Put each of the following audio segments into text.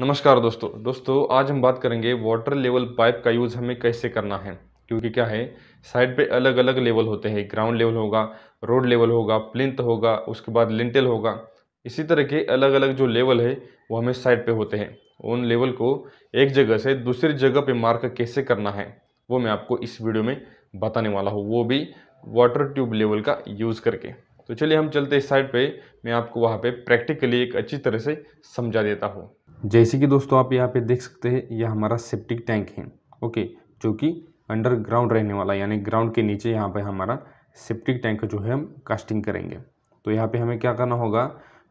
नमस्कार दोस्तों दोस्तों आज हम बात करेंगे वाटर लेवल पाइप का यूज़ हमें कैसे करना है क्योंकि क्या है साइड पे अलग अलग लेवल होते हैं ग्राउंड लेवल होगा रोड लेवल होगा प्लिंथ होगा उसके बाद लिंटेल होगा इसी तरह के अलग अलग जो लेवल है वो हमें साइड पे होते हैं उन लेवल को एक जगह से दूसरी जगह पर मार्क कैसे करना है वो मैं आपको इस वीडियो में बताने वाला हूँ वो भी वाटर ट्यूब लेवल का यूज़ करके तो चलिए हम चलते इस साइड पर मैं आपको वहाँ पर प्रैक्टिकली एक अच्छी तरह से समझा देता हूँ जैसे कि दोस्तों आप यहाँ पे देख सकते हैं यह हमारा सेप्टिक टैंक है ओके जो कि अंडरग्राउंड रहने वाला यानी ग्राउंड के नीचे यहाँ पे हमारा सेप्टिक टैंक जो है हम कास्टिंग करेंगे तो यहाँ पे हमें क्या करना होगा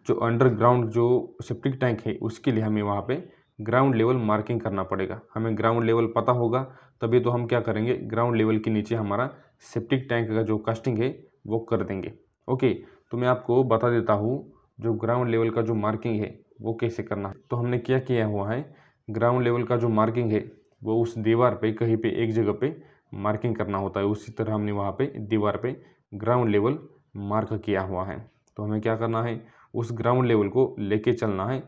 जो अंडरग्राउंड जो सेप्टिक टैंक है उसके लिए हमें वहाँ पर ग्राउंड लेवल मार्किंग करना पड़ेगा हमें ग्राउंड लेवल पता होगा तभी तो हम क्या करेंगे ग्राउंड लेवल के नीचे हमारा सेप्टिक टैंक का जो कास्टिंग है वो कर देंगे ओके तो मैं आपको बता देता हूँ जो ग्राउंड लेवल का जो मार्किंग है वो कैसे करना है तो हमने क्या किया हुआ है ग्राउंड लेवल का जो मार्किंग है वो उस दीवार पे कहीं पे एक जगह पे मार्किंग करना होता है उसी तरह हमने वहाँ पे दीवार पे ग्राउंड लेवल मार्क किया हुआ है तो हमें क्या करना है उस ग्राउंड लेवल को लेके चलना है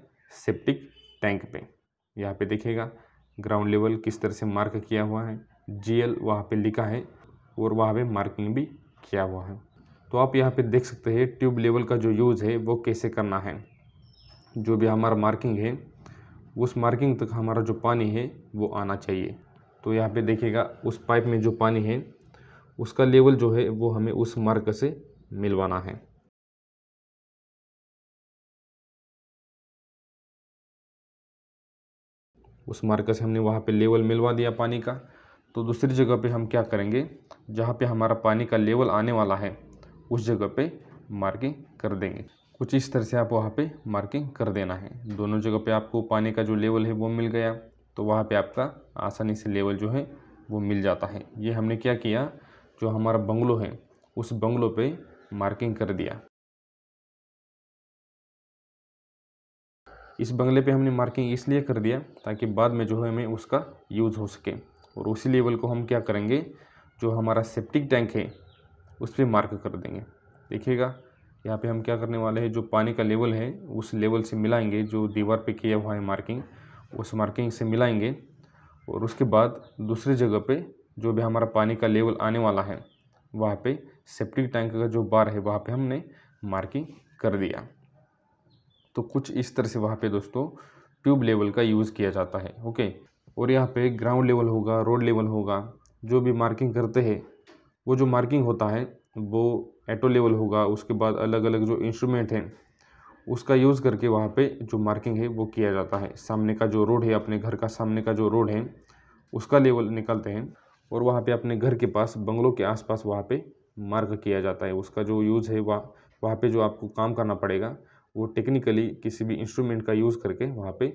सेप्टिक टैंक पे यहाँ पे देखिएगा ग्राउंड लेवल किस तरह से मार्क किया हुआ है जी एल वहाँ पर लिखा है और वहाँ पर मार्किंग भी किया हुआ है तो आप यहाँ पर देख सकते हैं ट्यूब लेवल का जो यूज़ है वो कैसे करना है जो भी हमारा मार्किंग है उस मार्किंग तक हमारा जो पानी है वो आना चाहिए तो यहाँ पे देखिएगा उस पाइप में जो पानी है उसका लेवल जो है वो हमें उस मार्क से मिलवाना है उस मार्क से हमने वहाँ पे लेवल मिलवा दिया पानी का तो दूसरी जगह पे हम क्या करेंगे जहाँ पे हमारा पानी का लेवल आने वाला है उस जगह पे मार्किंग कर देंगे कुछ इस तरह से आप वहाँ पे मार्किंग कर देना है दोनों जगह पे आपको पानी का जो लेवल है वो मिल गया तो वहाँ पे आपका आसानी से लेवल जो है वो मिल जाता है ये हमने क्या किया जो हमारा बंगलो है उस बंगलो पे मार्किंग कर दिया इस बंगले पे हमने मार्किंग इसलिए कर दिया ताकि बाद में जो है हमें उसका यूज़ हो सके और उसी लेवल को हम क्या करेंगे जो हमारा सेप्टिक टैंक है उस पर मार्क कर देंगे देखिएगा यहाँ पे हम क्या करने वाले हैं जो पानी का लेवल है उस लेवल से मिलाएंगे जो दीवार पे किया हुआ है मार्किंग उस मार्किंग से मिलाएंगे और उसके बाद दूसरी जगह पे जो भी हमारा पानी का लेवल आने वाला है वहाँ पे सेप्टिक टैंक का जो बार है वहाँ पे हमने मार्किंग कर दिया तो कुछ इस तरह से वहाँ पर दोस्तों ट्यूब लेवल का यूज़ किया जाता है ओके और यहाँ पर ग्राउंड लेवल होगा रोड लेवल होगा जो भी मार्किंग करते हैं वो जो मार्किंग होता है वो एटो लेवल होगा उसके बाद अलग अलग जो इंस्ट्रूमेंट हैं उसका यूज़ करके वहाँ पे जो मार्किंग है वो किया जाता है सामने का जो रोड है अपने घर का सामने का जो रोड है उसका लेवल निकालते हैं और वहाँ पे अपने घर के पास बंगलों के आसपास वहाँ पे मार्क किया जाता है उसका जो यूज़ है वह वहाँ पर जो आपको काम करना पड़ेगा वो टेक्निकली किसी भी इंस्ट्रूमेंट का यूज़ करके वहाँ पर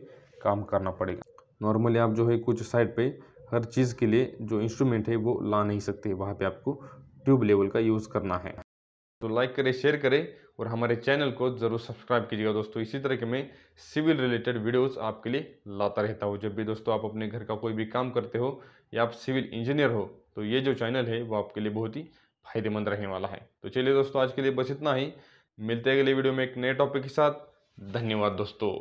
काम करना पड़ेगा नॉर्मली आप जो है कुछ साइड पर हर चीज़ के लिए जो इंस्ट्रूमेंट है वो ला नहीं सकते वहाँ पर आपको ट्यूब लेवल का यूज़ करना है तो लाइक करें शेयर करें और हमारे चैनल को ज़रूर सब्सक्राइब कीजिएगा दोस्तों इसी तरह के मैं सिविल रिलेटेड वीडियोस आपके लिए लाता रहता हूँ जब भी दोस्तों आप अपने घर का कोई भी काम करते हो या आप सिविल इंजीनियर हो तो ये जो चैनल है वो आपके लिए बहुत ही फायदेमंद रहने वाला है तो चलिए दोस्तों आज के लिए बस इतना ही मिलते हैं अगले वीडियो में एक नए टॉपिक के साथ धन्यवाद दोस्तों